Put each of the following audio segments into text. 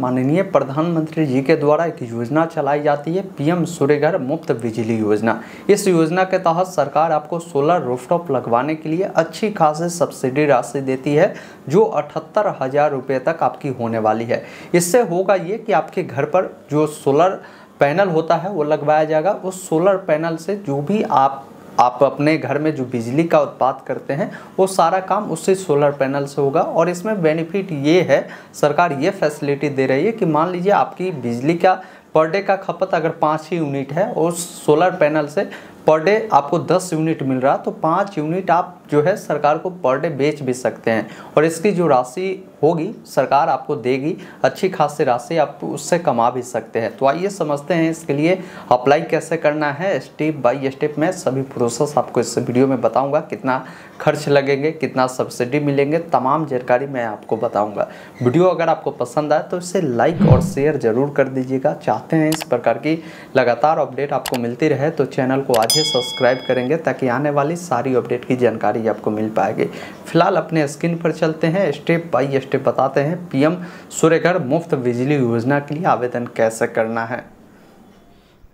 माननीय प्रधानमंत्री जी के द्वारा एक योजना चलाई जाती है पीएम सूर्यघर मुफ्त बिजली योजना इस योजना के तहत सरकार आपको सोलर रूफटॉप लगवाने के लिए अच्छी खासी सब्सिडी राशि देती है जो अठहत्तर हज़ार रुपये तक आपकी होने वाली है इससे होगा ये कि आपके घर पर जो सोलर पैनल होता है वो लगवाया जाएगा उस सोलर पैनल से जो भी आप आप अपने घर में जो बिजली का उत्पाद करते हैं वो सारा काम उससे सोलर पैनल से होगा और इसमें बेनिफिट ये है सरकार ये फैसिलिटी दे रही है कि मान लीजिए आपकी बिजली का पर डे का खपत अगर पाँच ही यूनिट है और सोलर पैनल से पर डे आपको दस यूनिट मिल रहा तो पाँच यूनिट आप जो है सरकार को पर डे बेच भी सकते हैं और इसकी जो राशि होगी सरकार आपको देगी अच्छी खासी राशि आप उससे कमा भी सकते हैं तो आइए समझते हैं इसके लिए अप्लाई कैसे करना है स्टेप बाय स्टेप मैं सभी प्रोसेस आपको इस वीडियो में बताऊंगा कितना खर्च लगेंगे कितना सब्सिडी मिलेंगे तमाम जानकारी मैं आपको बताऊंगा वीडियो अगर आपको पसंद आए तो इसे लाइक और शेयर ज़रूर कर दीजिएगा चाहते हैं इस प्रकार की लगातार अपडेट आपको मिलती रहे तो चैनल को आज ही सब्सक्राइब करेंगे ताकि आने वाली सारी अपडेट की जानकारी आपको मिल पाएगी फिलहाल अपने स्क्रीन पर चलते हैं स्टेप बाई स्टेप स्टेप बताते हैं पीएम सूर्यघर मुफ्त बिजली योजना के लिए आवेदन कैसे करना है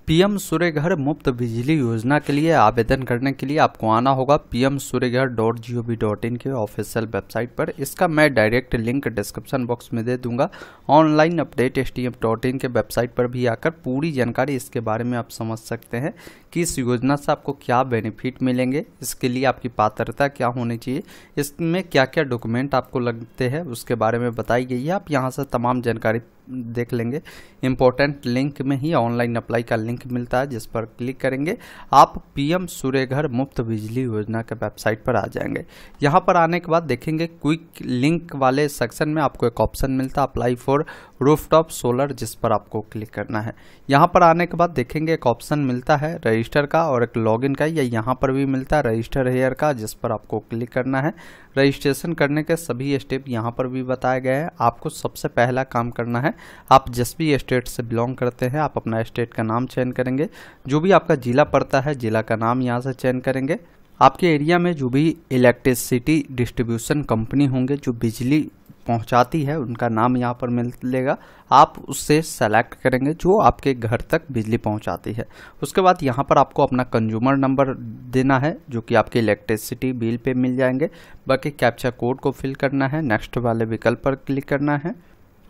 पीएम सूर्य घर मुफ्त बिजली योजना के लिए आवेदन करने के लिए आपको आना होगा PM Surya Ghar dot G O V dot in के ऑफिशियल वेबसाइट पर इसका मैं डायरेक्ट लिंक डिस्क्रिप्शन बॉक्स में दे दूंगा online update S T M dot in के वेबसाइट पर भी आकर पूरी जानकारी इसके बारे में आप समझ सकते हैं कि इस योजना से आपको क्या बेनिफिट मिलेंगे इसके लिए आपकी पात्रता क्या होनी चाहिए इसमें क्या क्या डॉक्यूमेंट आपको लगते हैं उसके बारे में बताई गई है आप यहाँ से तमाम जानकारी देख लेंगे इम्पोर्टेंट लिंक में ही ऑनलाइन अप्लाई का लिंक मिलता है जिस पर क्लिक करेंगे आप पीएम सूर्यघर मुफ्त बिजली योजना के वेबसाइट पर आ जाएंगे यहाँ पर आने के बाद देखेंगे क्विक लिंक वाले सेक्शन में आपको एक ऑप्शन मिलता है अप्लाई फॉर रूफटॉप सोलर जिस पर आपको क्लिक करना है यहाँ पर आने के बाद देखेंगे एक ऑप्शन मिलता है रजिस्टर का और एक लॉगिन का या यहाँ पर भी मिलता है रजिस्टर हेयर का जिस पर आपको क्लिक करना है रजिस्ट्रेशन करने के सभी स्टेप यहाँ पर भी बताए गए हैं आपको सबसे पहला काम करना है आप जिस भी स्टेट से बिलोंग करते हैं आप अपना स्टेट का नाम चयन करेंगे जो भी आपका जिला पड़ता है जिला का नाम यहाँ से चयन करेंगे आपके एरिया में जो भी इलेक्ट्रिसिटी डिस्ट्रीब्यूशन कंपनी होंगे जो बिजली पहुंचाती है उनका नाम यहाँ पर मिलेगा आप उससे सेलेक्ट करेंगे जो आपके घर तक बिजली पहुंचाती है उसके बाद यहाँ पर आपको अपना कंज्यूमर नंबर देना है जो कि आपके इलेक्ट्रिसिटी बिल पे मिल जाएंगे बाकी कैप्चा कोड को फिल करना है नेक्स्ट वाले विकल्प पर क्लिक करना है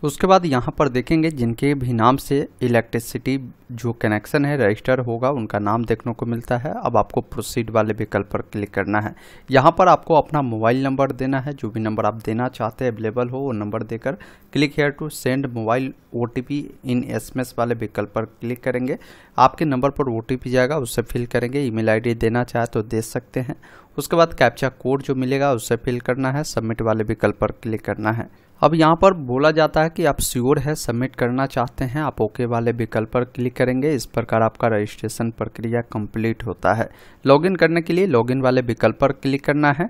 उसके बाद यहाँ पर देखेंगे जिनके भी नाम से इलेक्ट्रिसिटी जो कनेक्शन है रजिस्टर होगा उनका नाम देखने को मिलता है अब आपको प्रोसीड वाले विकल्प पर क्लिक करना है यहाँ पर आपको अपना मोबाइल नंबर देना है जो भी नंबर आप देना चाहते हैं अवेलेबल हो वो नंबर देकर click here to send mobile O in S वाले विकल्प पर क्लिक करेंगे आपके नंबर पर ओ जाएगा उससे फिल करेंगे ईमेल मेल देना चाहे तो दे सकते हैं उसके बाद कैप्चा कोड जो मिलेगा उससे फिल करना है सबमिट वाले विकल्प पर क्लिक करना है अब यहाँ पर बोला जाता है कि आप श्योर है सबमिट करना चाहते हैं आप ओके वाले विकल्प पर क्लिक करेंगे इस प्रकार आपका रजिस्ट्रेशन प्रक्रिया कंप्लीट होता है लॉगिन करने के लिए लॉगिन वाले विकल्प पर क्लिक करना है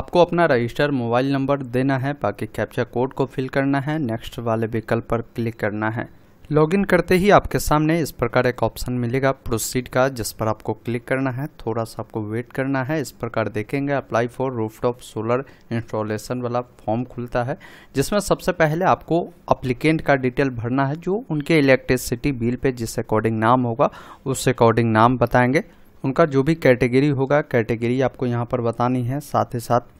आपको अपना रजिस्टर मोबाइल नंबर देना है बाकी कैप्चा कोड को फिल करना है नेक्स्ट वाले विकल्प पर क्लिक करना है लॉगिन करते ही आपके सामने इस प्रकार एक ऑप्शन मिलेगा प्रोसीड का जिस पर आपको क्लिक करना है थोड़ा सा आपको वेट करना है इस प्रकार देखेंगे apply for rooftop solar installation वाला फॉर्म खुलता है जिसमें सबसे पहले आपको अप्लीकेंट का डिटेल भरना है जो उनके इलेक्ट्रिसिटी बिल पे जिस अकॉर्डिंग नाम होगा उस अकॉर्डिंग नाम बताएंगे उनका जो भी कैटेगरी होगा कैटेगरी आपको यहाँ पर बतानी है साथ ही साथ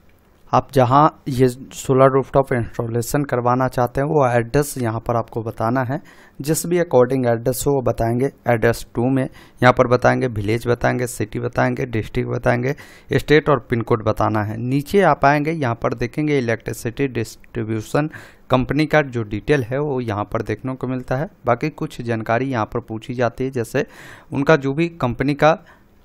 आप जहाँ ये सोलर रूफटॉप इंस्टॉलेशन करवाना चाहते हैं वो एड्रेस यहाँ पर आपको बताना है जिस भी अकॉर्डिंग एड्रेस हो वो बताएंगे एड्रेस टू में यहाँ पर बताएंगे विलेज बताएंगे सिटी बताएंगे डिस्ट्रिक्ट बताएंगे स्टेट और पिन कोड बताना है नीचे आप आएंगे यहाँ पर देखेंगे इलेक्ट्रिसिटी डिस्ट्रीब्यूशन कंपनी का जो डिटेल है वो यहाँ पर देखने को मिलता है बाकी कुछ जानकारी यहाँ पर पूछी जाती है जैसे उनका जो भी कंपनी का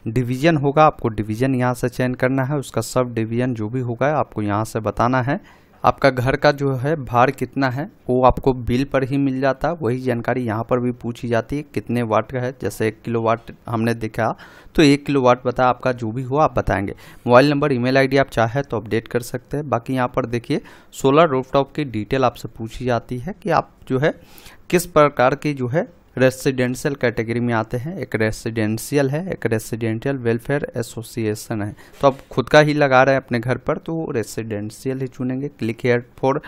डिवीजन होगा आपको डिवीजन यहाँ से चयन करना है उसका सब डिवीजन जो भी होगा आपको यहाँ से बताना है आपका घर का जो है भार कितना है वो आपको बिल पर ही मिल जाता है वही जानकारी यहाँ पर भी पूछी जाती है कितने वाट का है जैसे एक किलो वाट हमने देखा तो एक किलो वाट बता आपका जो भी हो आप बताएंगे मोबाइल नंबर ईमेल आईडी आप चाहे तो अपडेट कर सकते हैं बाकी यहाँ पर देखिए सोलर रूफटॉप की डिटेल आपसे पूछी जाती है कि आप जो है किस प्रकार की जो है रेसिडेंशियल कैटेगरी में आते हैं एक रेसिडेंशियल है एक रेसिडेंशियल वेलफेयर एसोसिएशन है तो आप खुद का ही लगा रहे हैं अपने घर पर तो रेसिडेंशियल ही चुनेंगे click here for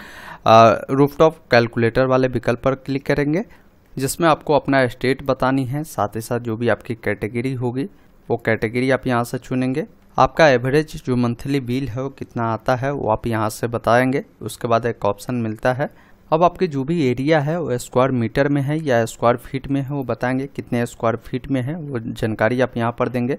roof top calculator वाले विकल्प पर क्लिक करेंगे जिसमें आपको अपना स्टेट बतानी है साथ ही साथ जो भी आपकी कैटेगरी होगी वो कैटेगरी आप यहाँ से चुनेंगे आपका एवरेज जो मंथली बिल है वो कितना आता है वो आप यहाँ से बताएंगे उसके बाद एक ऑप्शन मिलता है अब आपके जो भी एरिया है वो स्क्वायर मीटर में है या स्क्वायर फीट में है वो बताएंगे कितने स्क्वायर फीट में है वो जानकारी आप यहाँ पर देंगे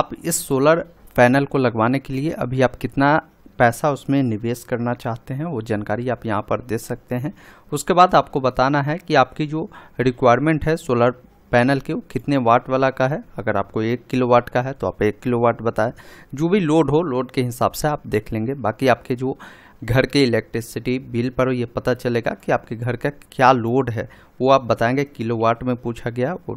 आप इस सोलर पैनल को लगवाने के लिए अभी आप कितना पैसा उसमें निवेश करना चाहते हैं वो जानकारी आप यहाँ पर दे सकते हैं उसके बाद आपको बताना है कि आपकी जो रिक्वायरमेंट है सोलर पैनल के कितने वाट वाला का है अगर आपको एक किलो वाट का है तो आप एक किलो वाट बताएं जो भी लोड हो लोड के हिसाब से आप देख लेंगे बाकी आपके जो घर के इलेक्ट्रिसिटी बिल पर ये पता चलेगा कि आपके घर का क्या लोड है वो आप बताएंगे किलोवाट में पूछा गया और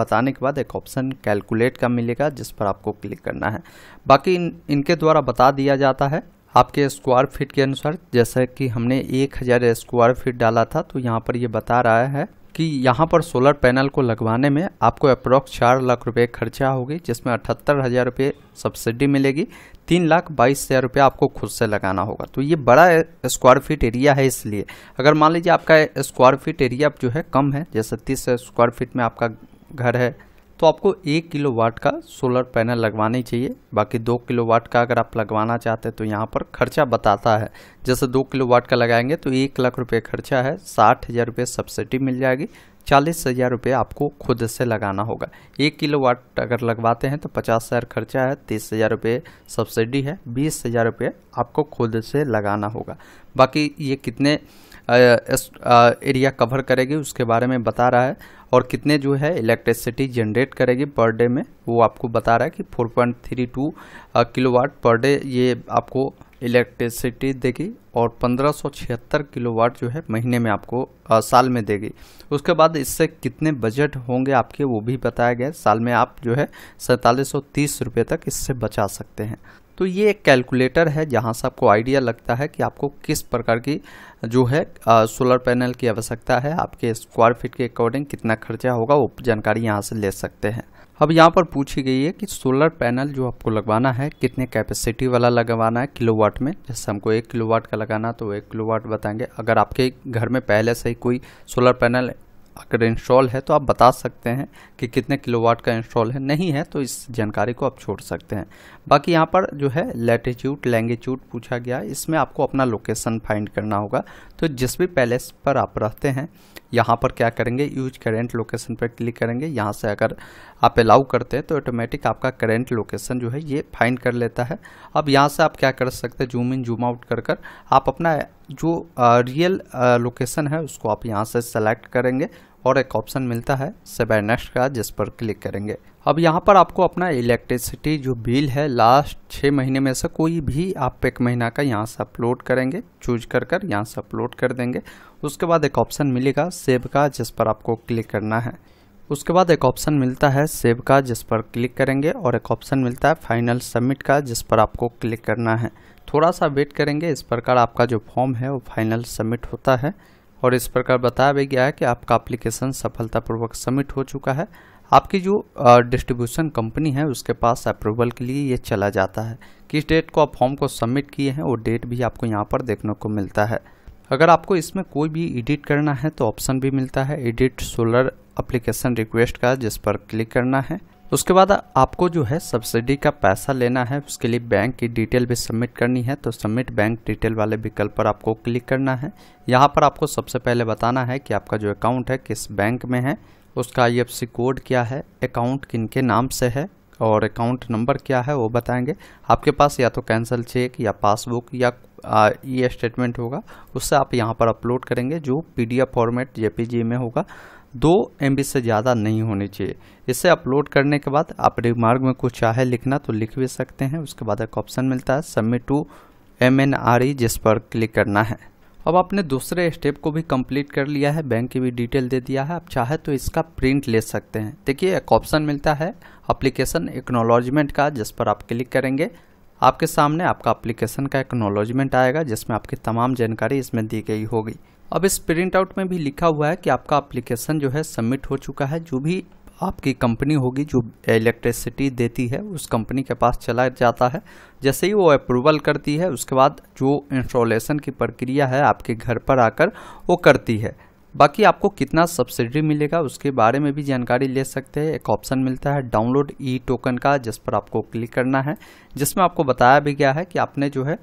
बताने के बाद एक ऑप्शन कैलकुलेट का मिलेगा जिस पर आपको क्लिक करना है बाकी इन, इनके द्वारा बता दिया जाता है आपके स्क्वायर फीट के अनुसार जैसे कि हमने 1000 स्क्वायर फीट डाला था तो यहाँ पर ये बता रहा है कि यहाँ पर सोलर पैनल को लगवाने में आपको अप्रॉक्स चार लाख रुपये खर्चा होगी जिसमें अठहत्तर हज़ार रुपये सब्सिडी मिलेगी तीन लाख बाईस हज़ार रुपये आपको खुद से लगाना होगा तो ये बड़ा स्क्वायर फीट एरिया है इसलिए अगर मान लीजिए आपका स्क्वायर फीट एरिया जो है कम है जैसे तीस स्क्वायर फीट में आपका घर है तो आपको एक किलो वाट का सोलर पैनल लगवाना ही चाहिए बाकी दो किलो वाट का अगर आप लगवाना चाहते हैं तो यहाँ पर खर्चा बताता है जैसे दो किलो वाट का लगाएंगे तो एक लाख रुपये खर्चा है साठ हज़ार रुपये सब्सिडी मिल जाएगी चालीस हज़ार रुपये आपको खुद से लगाना होगा एक किलो वाट अगर लगवाते हैं तो पचास हज़ार खर्चा है तीस हज़ार रुपये सब्सिडी है बीस हज़ार रुपये आपको खुद से लगाना होगा बाकी ये कितने एरिया कवर करेगी उसके बारे में बता रहा है और कितने जो है इलेक्ट्रिसिटी जनरेट करेगी पर डे में वो आपको बता रहा है कि 4.32 किलोवाट पर डे ये आपको इलेक्ट्रिसिटी देगी और 1576 किलोवाट जो है महीने में आपको आ, साल में देगी उसके बाद इससे कितने बजट होंगे आपके वो भी बताया गया साल में आप जो है सैंतालीस सौ तक इससे बचा सकते हैं तो ये एक कैलकुलेटर है जहाँ से आपको आइडिया लगता है कि आपको किस प्रकार की जो है सोलर पैनल की आवश्यकता है आपके स्क्वायर फीट के अकॉर्डिंग कितना खर्चा होगा वो जानकारी यहाँ से ले सकते हैं अब यहाँ पर पूछी गई है कि सोलर पैनल जो आपको लगवाना है कितने कैपेसिटी वाला लगवाना है किलोवाट में जैसे हमको एक किलोवाट का लगाना तो एक किलोवाट बताएंगे अगर आपके घर में पहले से ही कोई सोलर पैनल अगर इंस्टॉल है तो आप बता सकते हैं कि कितने किलोवाट का इंस्टॉल है नहीं है तो इस जानकारी को आप छोड़ सकते हैं बाकी यहाँ पर जो है लैटिट्यूड लैंगिट्यूड पूछा गया इसमें आपको अपना लोकेशन फाइंड करना होगा तो जिस भी पैलेस पर आप रहते हैं यहाँ पर क्या करेंगे यूज करेंट लोकेशन पर क्लिक करेंगे यहाँ से अगर आप अलाउ करते हैं तो ऑटोमेटिक आपका करेंट लोकेशन जो है ये फाइंड कर लेता है अब यहाँ से आप क्या कर सकते हैं जूम इन जूम आउट कर कर आप अपना जो रियल लोकेशन है उसको आप यहाँ से सेलेक्ट करेंगे और एक ऑप्शन मिलता है सेबा नेक्स्ट का जिस पर क्लिक करेंगे अब यहाँ पर आपको अपना इलेक्ट्रिसिटी जो बिल है लास्ट छः महीने में से कोई भी आप एक महीना का यहाँ से अपलोड करेंगे चूज कर कर यहाँ से अपलोड कर देंगे उसके बाद एक ऑप्शन मिलेगा सेव का जिस पर आपको क्लिक करना है उसके बाद एक ऑप्शन मिलता है सेव का जिस पर क्लिक करेंगे और एक ऑप्शन मिलता है फाइनल सबमिट का जिस पर आपको क्लिक करना है थोड़ा सा वेट करेंगे इस प्रकार आपका जो फॉर्म है वो फाइनल सबमिट होता है और इस प्रकार बताया भी गया है कि आपका एप्लीकेशन सफलतापूर्वक सबमिट हो चुका है आपकी जो डिस्ट्रीब्यूशन कंपनी है उसके पास अप्रूवल के लिए ये चला जाता है किस डेट को आप फॉर्म को सबमिट किए हैं वो डेट भी आपको यहाँ पर देखने को मिलता है अगर आपको इसमें कोई भी एडिट करना है तो ऑप्शन भी मिलता है एडिट सोलर एप्लीकेशन रिक्वेस्ट का जिस पर क्लिक करना है उसके बाद आपको जो है सब्सिडी का पैसा लेना है उसके लिए बैंक की डिटेल भी सबमिट करनी है तो सबमिट बैंक डिटेल वाले विकल्प पर आपको क्लिक करना है यहाँ पर आपको सबसे पहले बताना है कि आपका जो अकाउंट है किस बैंक में है उसका आई कोड क्या है अकाउंट किन के नाम से है और अकाउंट नंबर क्या है वो बताएंगे आपके पास या तो कैंसिल चेक या पासबुक या ई स्टेटमेंट होगा उससे आप यहाँ पर अपलोड करेंगे जो पी फॉर्मेट जे में होगा दो एम से ज़्यादा नहीं होनी चाहिए इसे अपलोड करने के बाद आप रिमार्क में कुछ चाहे लिखना तो लिख भी सकते हैं उसके बाद एक ऑप्शन मिलता है submit to M N R E जिस पर क्लिक करना है अब आपने दूसरे स्टेप को भी कंप्लीट कर लिया है बैंक की भी डिटेल दे दिया है आप चाहे तो इसका प्रिंट ले सकते हैं देखिए एक ऑप्शन मिलता है अप्लीकेशन एक्नोलॉजमेंट का जिस पर आप क्लिक करेंगे आपके सामने आपका अप्लीकेशन का एक्नोलॉजमेंट आएगा जिसमें आपकी तमाम जानकारी इसमें दी गई होगी अब इस प्रिंट आउट में भी लिखा हुआ है कि आपका अप्लीकेशन जो है सबमिट हो चुका है जो भी आपकी कंपनी होगी जो इलेक्ट्रिसिटी देती है उस कंपनी के पास चला जाता है जैसे ही वो अप्रूवल करती है उसके बाद जो इंस्टॉलेशन की प्रक्रिया है आपके घर पर आकर वो करती है बाकी आपको कितना सब्सिडी मिलेगा उसके बारे में भी जानकारी ले सकते हैं एक ऑप्शन मिलता है डाउनलोड ई टोकन का जिस पर आपको क्लिक करना है जिसमें आपको बताया भी गया है कि आपने जो है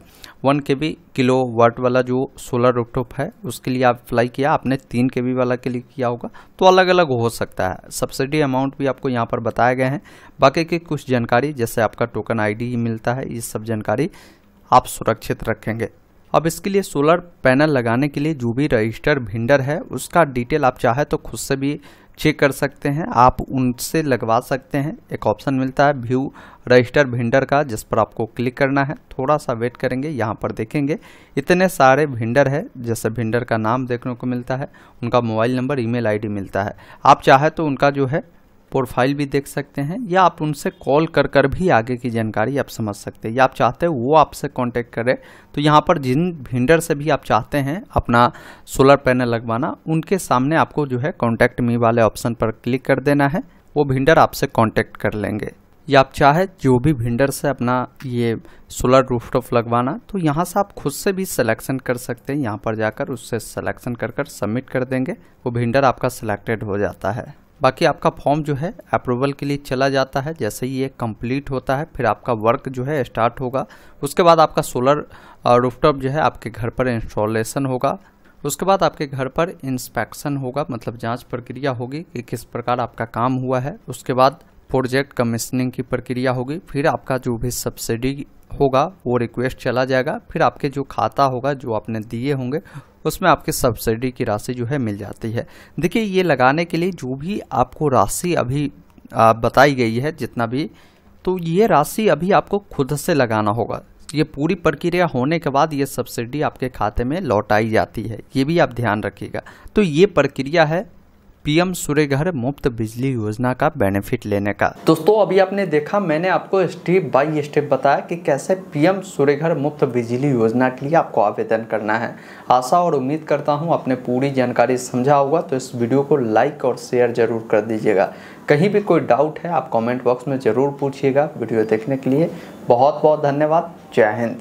वन के बी किलो वाट वाला जो सोलर रूपटॉप है उसके लिए आप अप्लाई किया आपने तीन के बी वाला के लिए किया होगा तो अलग अलग हो सकता है सब्सिडी अमाउंट भी आपको यहाँ पर बताए गए हैं बाकी की कुछ जानकारी जैसे आपका टोकन आई मिलता है ये सब जानकारी आप सुरक्षित रखेंगे अब इसके लिए सोलर पैनल लगाने के लिए जो भी रजिस्टर भिंडर है उसका डिटेल आप चाहे तो खुद से भी चेक कर सकते हैं आप उनसे लगवा सकते हैं एक ऑप्शन मिलता है व्यू रजिस्टर भिंडर का जिस पर आपको क्लिक करना है थोड़ा सा वेट करेंगे यहाँ पर देखेंगे इतने सारे भिंडर है जैसे भिंडर का नाम देखने को मिलता है उनका मोबाइल नंबर ईमेल आईडी मिलता है आप चाहे तो उनका जो है प्रोफाइल भी देख सकते हैं या आप उनसे कॉल कर कर भी आगे की जानकारी आप समझ सकते हैं या आप चाहते हैं वो आपसे कांटेक्ट करें तो यहाँ पर जिन भिंडर से भी आप चाहते हैं अपना सोलर पैनल लगवाना उनके सामने आपको जो है कॉन्टैक्ट मी वाले ऑप्शन पर क्लिक कर देना है वो भिंडर आपसे कॉन्टैक्ट कर लेंगे या आप चाहे जो भी भिंडर से अपना ये सोलर रूफटॉप लगवाना तो यहाँ से आप खुद से भी सिलेक्शन कर सकते हैं यहाँ पर जाकर उससे सिलेक्शन कर कर सबमिट कर देंगे वो भिंडर आपका सिलेक्टेड हो जाता है बाकी आपका फॉर्म जो है अप्रूवल के लिए चला जाता है जैसे ही ये कंप्लीट होता है फिर आपका वर्क जो है स्टार्ट होगा उसके बाद आपका सोलर रूफटॉप जो है आपके घर पर इंस्टॉलेशन होगा उसके बाद आपके घर पर इंस्पेक्शन होगा मतलब जांच प्रक्रिया होगी कि किस प्रकार आपका काम हुआ है उसके बाद प्रोजेक्ट कमिश्निंग की प्रक्रिया होगी फिर आपका जो भी सब्सिडी होगा वो रिक्वेस्ट चला जाएगा फिर आपके जो खाता होगा जो आपने दिए होंगे उसमें आपके सब्सिडी की राशि जो है मिल जाती है देखिए ये लगाने के लिए जो भी आपको राशि अभी बताई गई है जितना भी तो ये राशि अभी आपको खुद से लगाना होगा ये पूरी प्रक्रिया होने के बाद ये सब्सिडी आपके खाते में लौटाई जाती है ये भी आप ध्यान रखिएगा तो ये प्रक्रिया है पीएम सूर्य घर मुफ्त बिजली योजना का बेनिफिट लेने का दोस्तों अभी आपने देखा मैंने आपको स्टेप बाय स्टेप बताया कि कैसे पीएम सूर्य घर मुफ्त बिजली योजना के लिए आपको आवेदन करना है आशा और उम्मीद करता हूँ आपने पूरी जानकारी समझा होगा तो इस वीडियो को लाइक और शेयर जरूर कर दीजिएगा कहीं भी कोई डाउट है आप कॉमेंट बॉक्स में ज़रूर पूछिएगा वीडियो देखने के लिए बहुत बहुत धन्यवाद जय हिंद